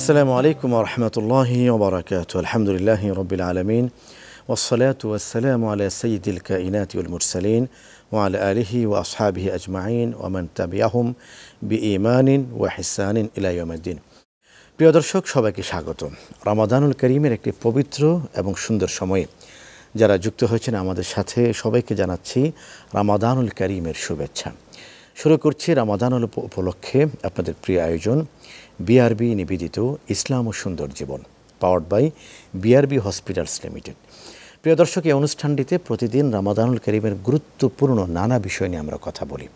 আসসালামু আলাইকুম রহমতুল্লাহি ওবরাকাত আলহামদুলিল্লাহ রবিল আলমিন ওসলাত ওয়াসালাম আলা সঈদুল কাইনাত উল মুরসালিন ওয়াল আলহি ও আসহাবিহি আজমাইন ওমান তাবিয়াহুম বি ইমানিন ওয়াহিসানিন ইলাইমদ্দিন প্রিয় দর্শক সবাইকে স্বাগত রমাদানুল করিমের একটি পবিত্র এবং সুন্দর সময়ে যারা যুক্ত হয়েছেন আমাদের সাথে সবাইকে জানাচ্ছি রামাদানুল করিমের শুভেচ্ছা শুরু করছি রামাদানুল উপলক্ষে আপনাদের প্রিয় আয়োজন বিআরবি নিবেদিত ইসলাম ও সুন্দর জীবন powered by BRB hospitals limited প্রিয় দর্শক এই অনুষ্ঠানটিতে প্রতিদিন রামাদানুল করিমের গুরুত্বপূর্ণ নানা বিষয় নিয়ে আমরা কথা বলি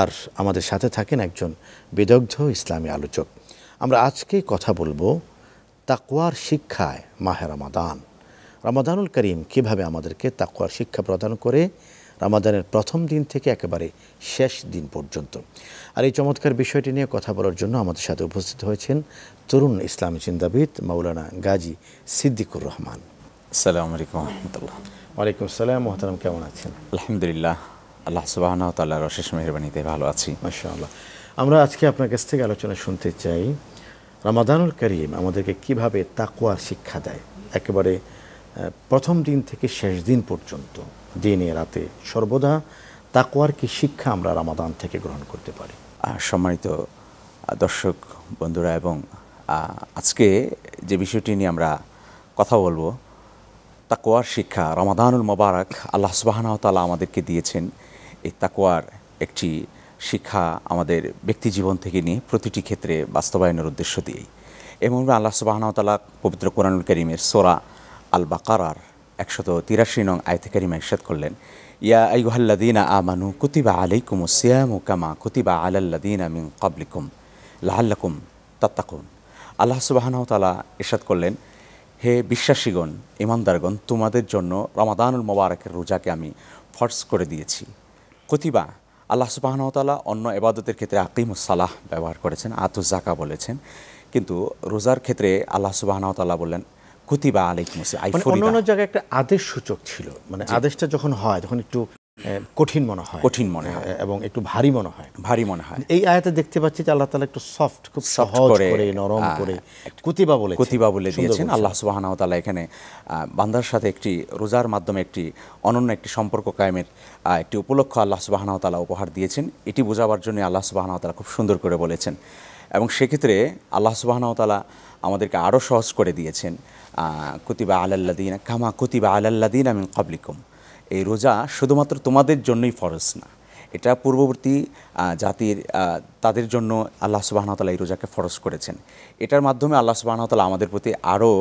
আর আমাদের সাথে থাকেন একজন বিদগ্ধ ইসলামী আলোচক আমরা আজকে কথা বলবো তাকুয়ার শিক্ষায় মাহে রামাদান রামাদানুল করিম কিভাবে আমাদেরকে তাকুয়ার শিক্ষা প্রদান করে রামাদানের প্রথম দিন থেকে একেবারে শেষ দিন পর্যন্ত আর এই চমৎকার বিষয়টি নিয়ে কথা বলার জন্য আমাদের সাথে উপস্থিত হয়েছেন তরুণ ইসলামী চিন্তাবিদ মাওলানা গাজী সিদ্দিকুর রহমান আসসালামু আলাইকুম রহমতুল্লাহ ওয়ালাইকুম আসসালাম মহতারাম কেমন আছেন আলহামদুলিল্লাহ আল্লাহ সুবাহ তাল্লাহর অশেষ মেহরবানিতে ভালো আছি মাশাআল্লাহ আমরা আজকে আপনার কাছ থেকে আলোচনা শুনতে চাই রামাদানুল করিম আমাদেরকে কিভাবে তাকুয়ার শিক্ষা দেয় একেবারে প্রথম দিন থেকে শেষ দিন পর্যন্ত দিনে রাতে সর্বদা তাকওয়ার কি শিক্ষা আমরা রামাদান থেকে গ্রহণ করতে পারি সম্মানিত দর্শক বন্ধুরা এবং আজকে যে বিষয়টি নিয়ে আমরা কথা বলবো তাকোয়ার শিক্ষা রমাদানুল মোবারক আল্লাহ তালা আমাদেরকে দিয়েছেন এই তাকোয়ার একটি শিক্ষা আমাদের ব্যক্তি জীবন থেকে নিয়ে প্রতিটি ক্ষেত্রে বাস্তবায়নের উদ্দেশ্য দিয়েই এবং আল্লাহ তালা পবিত্র কোরআনুল করিমের সোরা আল বাকারার একশত তিরাশি নং আয়তে কারিমা করলেন ইয়া আইহাল্লাদিনা আমানু কুতিবা আলাইকুম সিয়ামু কামা কুতিবা আলাল্লাদিনা মিন কাবলিকুম লাহাল্লাকুম তাত্তাকুন আল্লাহ তালা ইরশাদ করলেন হে বিশ্বাসীগণ ইমানদারগণ তোমাদের জন্য রমাদানুল মোবারকের রোজাকে আমি ফর্স করে দিয়েছি কতিবা আল্লাহ তালা অন্য এবাদতের ক্ষেত্রে সালাহ ব্যবহার করেছেন আতুজাকা বলেছেন কিন্তু রোজার ক্ষেত্রে আল্লাহ তালা বললেন কুতিবা মানে জায়গায় একটা আদেশ সূচক ছিল মানে আদেশটা যখন হয় তখন একটু কঠিন মনে হয় কঠিন মনে হয় এবং একটু ভারী মনে হয় ভারী মনে হয় এই আয়াতে দেখতে পাচ্ছি যে আল্লাহ তালা একটু সফট খুব সহজ করে নরম করে কুতিবা বলে কুতিবা বলে দিয়েছেন আল্লাহ সুবাহানাও তালা এখানে বান্দার সাথে একটি রোজার মাধ্যমে একটি অনন্য একটি সম্পর্ক কায়েমের একটি উপলক্ষ আল্লাহ সুবাহানাও তালা উপহার দিয়েছেন এটি বোঝাবার জন্য আল্লাহ সুবাহানাও তালা খুব সুন্দর করে বলেছেন এবং সেক্ষেত্রে আল্লাহ সুবাহনতালা আমাদেরকে আরও সহজ করে দিয়েছেন কুতিবা আলাল্লাদিন কামা কুতিবা আলাল্লাদিন আমিন কবলিকম এই রোজা শুধুমাত্র তোমাদের জন্যই ফরজ না এটা পূর্ববর্তী জাতির তাদের জন্য আল্লাহ তালা এই রোজাকে ফরস করেছেন এটার মাধ্যমে আল্লাহ সুবাহনতালা আমাদের প্রতি আরও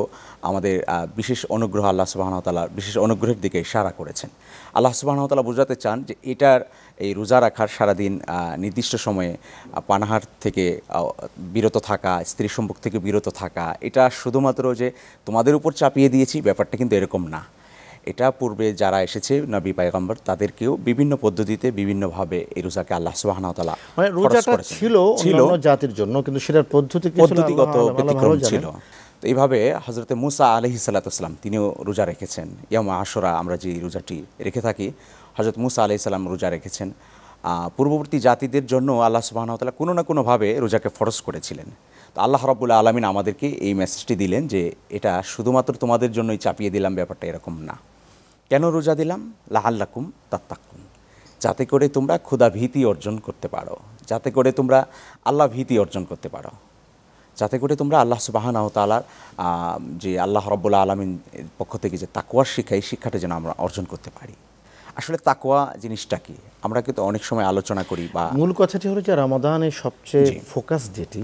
আমাদের বিশেষ অনুগ্রহ আল্লাহ সুবাহনতালা বিশেষ অনুগ্রহের দিকে ইশারা করেছেন আল্লাহ তালা বোঝাতে চান যে এটার এই রোজা রাখার সারাদিন নির্দিষ্ট সময়ে পানাহার থেকে বিরত থাকা স্ত্রী সম্পর্ক থেকে বিরত থাকা এটা শুধুমাত্র যে তোমাদের উপর চাপিয়ে দিয়েছি ব্যাপারটা কিন্তু এরকম না এটা পূর্বে যারা এসেছে নবী পায়গম্বর তাদেরকেও বিভিন্ন পদ্ধতিতে বিভিন্নভাবে এই রোজাকে আল্লাহ সুবাহতালা মানে রোজাটা ছিল ছিল জাতির জন্য কিন্তু সেটার পদ্ধতি পদ্ধতিগত ব্যতিক্রম ছিল তো এইভাবে হজরতে মুসা আলহি সাল্লাতাম তিনিও রোজা রেখেছেন ইয়াম আশরা আমরা যে রোজাটি রেখে থাকি হজরত মুসা আলহি সাল্লাম রোজা রেখেছেন পূর্ববর্তী জাতিদের জন্য আল্লাহ সুবাহতালা কোনো না কোনোভাবে রোজাকে ফরস করেছিলেন তো আল্লাহ রবুল্লা আলমিন আমাদেরকে এই মেসেজটি দিলেন যে এটা শুধুমাত্র তোমাদের জন্যই চাপিয়ে দিলাম ব্যাপারটা এরকম না কেন রোজা দিলাম লাহাল্লাকুম তাত্তাকুম যাতে করে তোমরা ক্ষুদা ভীতি অর্জন করতে পারো যাতে করে তোমরা আল্লাহ ভীতি অর্জন করতে পারো যাতে করে তোমরা আল্লাহ সুবাহানাহ তালার যে আল্লাহ রব্বুল্লা আলমিন পক্ষ থেকে যে তাকুয়ার শিক্ষা এই শিক্ষাটা যেন আমরা অর্জন করতে পারি আসলে তাকুয়া জিনিসটা কি আমরা কিন্তু অনেক সময় আলোচনা করি বা মূল কথাটি হলো যে রামাদানের সবচেয়ে ফোকাস যেটি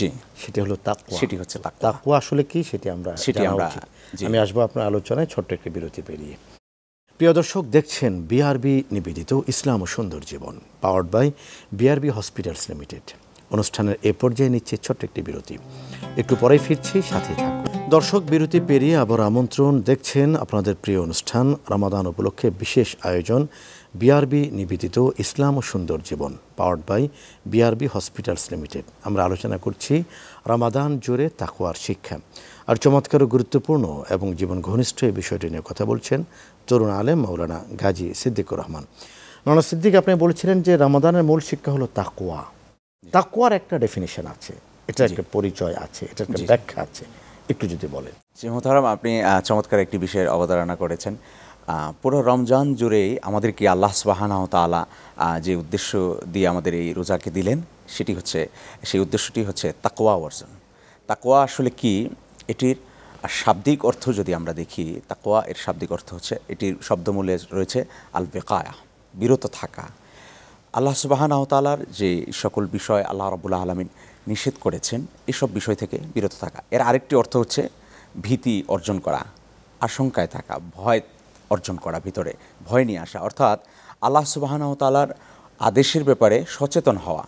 জি সেটি হলো তাকুয়া সেটি হচ্ছে তাকুয়া আসলে কি সেটি আমরা সেটি আমরা আমি আসবো আপনার আলোচনায় ছোট্ট একটি বিরতি পেরিয়ে প্রিয় দর্শক দেখছেন বিআরবি নিবেদিত ইসলাম ও সুন্দর জীবন powered by BRB hospitals limited অনুষ্ঠানের এ পর্যায়ে নিচ্ছে ছোট্ট একটি বিরতি একটু পরে ফিরছি সাথে থাকুন দর্শক বিরতি পেরিয়ে আবার আমন্ত্রণ দেখছেন আপনাদের প্রিয় অনুষ্ঠান রামাদান উপলক্ষে বিশেষ আয়োজন বিআরবি নিবেদিত ইসলাম ও সুন্দর জীবন powered by BRB hospitals limited আমরা আলোচনা করছি রামাদান জোরে তাকুয়ার শিক্ষা আর চমৎকার ও গুরুত্বপূর্ণ এবং জীবন ঘনিষ্ঠ এই বিষয়টি নিয়ে কথা বলছেন তরুণ আলেম মৌলানা গাজী সিদ্দিকুর রহমান নানা সিদ্দিক আপনি বলছিলেন যে রামাদানের মূল শিক্ষা হলো তাকুয়া তাকুয়ার একটা ডেফিনেশন আছে এটা একটা পরিচয় আছে এটা একটা ব্যাখ্যা আছে একটু যদি বলেন জি আপনি চমৎকার একটি বিষয়ের অবতারণা করেছেন পুরো রমজান জুড়ে আমাদেরকে আল্লাহ সবাহানাহ তালা যে উদ্দেশ্য দিয়ে আমাদের এই রোজাকে দিলেন সেটি হচ্ছে সেই উদ্দেশ্যটি হচ্ছে তাকোয়া অর্জন তাকোয়া আসলে কি এটির শাব্দিক অর্থ যদি আমরা দেখি তাকোয়া এর শাব্দিক অর্থ হচ্ছে এটির শব্দমূল্যে রয়েছে আল বেকায়া বিরত থাকা আল্লাহ সুবাহানাহতালার যে সকল বিষয় আল্লাহ রবুল্লা আলমিন নিষেধ করেছেন এসব বিষয় থেকে বিরত থাকা এর আরেকটি অর্থ হচ্ছে ভীতি অর্জন করা আশঙ্কায় থাকা ভয় অর্জন করা ভিতরে ভয় নিয়ে আসা অর্থাৎ আল্লাহ তালার আদেশের ব্যাপারে সচেতন হওয়া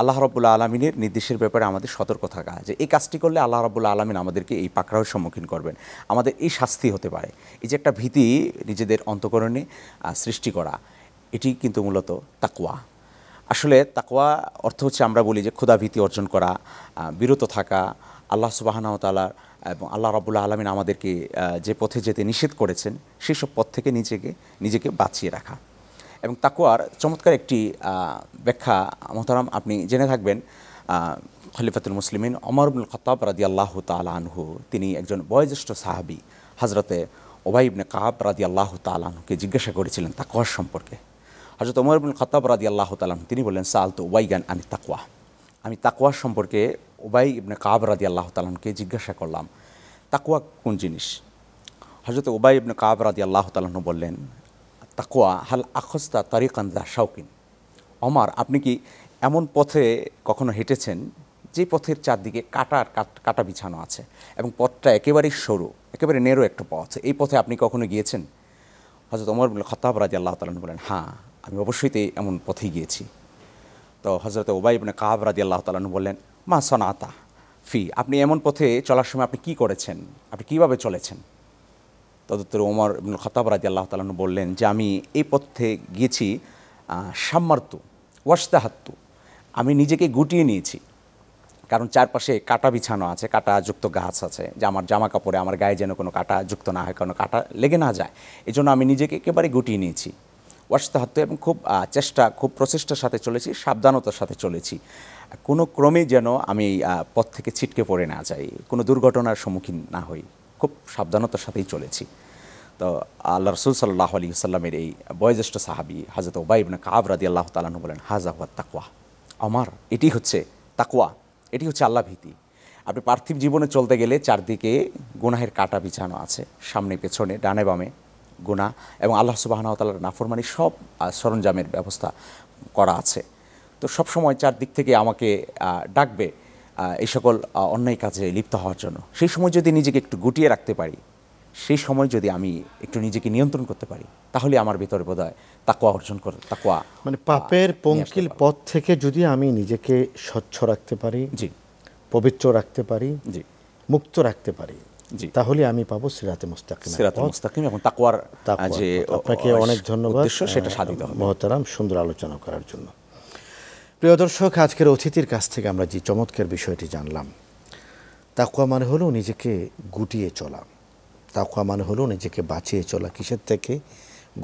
আল্লাহ রবুল্লা আলমিনের নির্দেশের ব্যাপারে আমাদের সতর্ক থাকা যে এই কাজটি করলে আল্লাহ রবুল্লা আলমিন আমাদেরকে এই পাকড়াও সম্মুখীন করবেন আমাদের এই শাস্তি হতে পারে এই যে একটা ভীতি নিজেদের অন্তকরণে সৃষ্টি করা এটি কিন্তু মূলত তাকুয়া আসলে তাকুয়া অর্থ হচ্ছে আমরা বলি যে ক্ষুধাভীতি অর্জন করা বিরত থাকা আল্লাহ সুবাহানাওতালা এবং আল্লাহ রাবুল আলমিন আমাদেরকে যে পথে যেতে নিষেধ করেছেন সেসব পথ থেকে নিজেকে নিজেকে বাঁচিয়ে রাখা এবং তাকুয়ার চমৎকার একটি ব্যাখ্যা মোহতারাম আপনি জেনে থাকবেন খলিফাতুল মুসলিমিন অমর ইবনুল খতাব রাদি আল্লাহ তালহু তিনি একজন বয়োজ্যেষ্ঠ সাহাবি হজরতে ওবাই ইবনে কাব রাদি আল্লাহ তালহুকে জিজ্ঞাসা করেছিলেন তাকোয়ার সম্পর্কে হজরত ওমর ইবনুল খতাব রাদি আল্লাহ তালান তিনি বললেন সাল তো ওয়াইগান আমি তাকোয়া আমি তাকুয়ার সম্পর্কে উবাই ইবনে কাব রাদি আল্লাহ তালনকে জিজ্ঞাসা করলাম তাকুয়া কোন জিনিস হজরত উবাই ইবনে কাব রাদি আল্লাহ তালন বললেন তাকুয়া হাল আখস্তা তারিকান্দা শাউকিন অমার আপনি কি এমন পথে কখনো হেঁটেছেন যে পথের চারদিকে কাটার কাটা বিছানো আছে এবং পথটা একেবারেই সরু একেবারে নেরো একটা পথ এই পথে আপনি কখনো গিয়েছেন হজরত ওমর খতাব রাজি আল্লাহ তালন বলেন হ্যাঁ আমি অবশ্যই এমন পথেই গিয়েছি তো হজরত ওবাই ইবনে কাব রাজি আল্লাহ তালন বললেন মা সনাতা ফি আপনি এমন পথে চলার সময় আপনি কি করেছেন আপনি কিভাবে চলেছেন তদুত্তর ওমর খতাব রাজি আল্লাহ তালন বললেন যে আমি এই পথে গিয়েছি সাম্মার্তু ওয়াস্তাহাত্তু আমি নিজেকে গুটিয়ে নিয়েছি কারণ চারপাশে কাটা বিছানো আছে কাটা যুক্ত গাছ আছে যে আমার জামা কাপড়ে আমার গায়ে যেন কোনো কাটা যুক্ত না হয় কোনো কাটা লেগে না যায় এজন্য আমি নিজেকে একেবারে গুটিয়ে নিয়েছি ওয়াস্তাহাত্ত এবং খুব চেষ্টা খুব প্রচেষ্টার সাথে চলেছি সাবধানতার সাথে চলেছি কোনো ক্রমে যেন আমি পথ থেকে ছিটকে পড়ে না যাই কোনো দুর্ঘটনার সম্মুখীন না হই খুব সাবধানতার সাথেই চলেছি তো আল্লাহ রসুল সাল্লাহ আলী সাল্লামের এই বয়োজ্যেষ্ঠ সাহাবি হাজরত ওবাইবনা কাব রাদি আল্লাহ তালাহু বলেন হাজা হুয়া তাকুয়া আমার এটি হচ্ছে তাকুয়া এটি হচ্ছে আল্লাহ ভীতি আপনি পার্থিব জীবনে চলতে গেলে চারদিকে গুনাহের কাটা বিছানো আছে সামনে পেছনে ডানে বামে গুণা এবং আল্লাহ সুবাহনতালার নাফরমানি সব সরঞ্জামের ব্যবস্থা করা আছে তো সব সময় চারদিক থেকে আমাকে ডাকবে এই সকল অন্যায় কাজে লিপ্ত হওয়ার জন্য সেই সময় যদি নিজেকে একটু গুটিয়ে রাখতে পারি সেই সময় যদি আমি একটু নিজেকে নিয়ন্ত্রণ করতে পারি তাহলে আমার ভিতরে বোধ হয় তাকুয়া অর্জন করে তাকুয়া মানে পাপের পঙ্কিল পথ থেকে যদি আমি নিজেকে স্বচ্ছ রাখতে পারি জি পবিত্র রাখতে পারি জি মুক্ত রাখতে পারি তাহলে আমি পাবো সিরাতে মুস্তাকিম সিরাতে মুস্তাকিম এবং তাকওয়ার যে আপনাকে অনেক ধন্যবাদ সেটা সাধিত হবে মহতারাম সুন্দর আলোচনা করার জন্য প্রিয় দর্শক আজকের অতিথির কাছ থেকে আমরা যে চমৎকার বিষয়টি জানলাম তাকুয়া মানে হলো নিজেকে গুটিয়ে চলা তাকুয়া মানে হলো নিজেকে বাঁচিয়ে চলা কিসের থেকে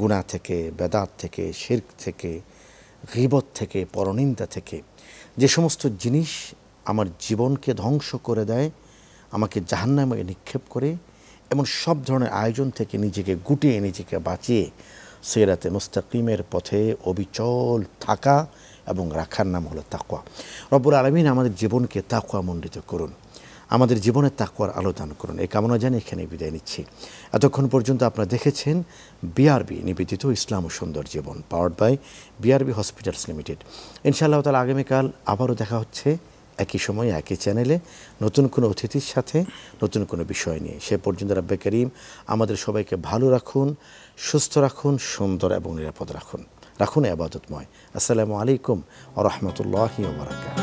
গুণা থেকে বেদাত থেকে শির্ক থেকে গিবত থেকে পরনিন্দা থেকে যে সমস্ত জিনিস আমার জীবনকে ধ্বংস করে দেয় আমাকে জাহান্নামে নিক্ষেপ করে এবং সব ধরনের আয়োজন থেকে নিজেকে গুটিয়ে নিজেকে বাঁচিয়ে সেরাতে মুস্তাকিমের পথে অবিচল থাকা এবং রাখার নাম হলো তাকুয়া রব্বুর আলমিন আমাদের জীবনকে তাকুয়া মণ্ডিত করুন আমাদের জীবনে তাকুয়ার আলো দান করুন এই কামনা জানি এখানে বিদায় নিচ্ছি এতক্ষণ পর্যন্ত আপনারা দেখেছেন বিআরবি নিবেদিত ইসলাম ও সুন্দর জীবন powered by BRB hospitals limited ইনশাআল্লাহ তালা আগামীকাল আবারও দেখা হচ্ছে একই সময় একই চ্যানেলে নতুন কোনো অতিথির সাথে নতুন কোনো বিষয় নিয়ে সে পর্যন্ত রাব্বে করিম আমাদের সবাইকে ভালো রাখুন সুস্থ রাখুন সুন্দর এবং নিরাপদ রাখুন রাখুন আবাদতময় আসসালামু আলাইকুম আ রহমতুল্লাহ বারাকাত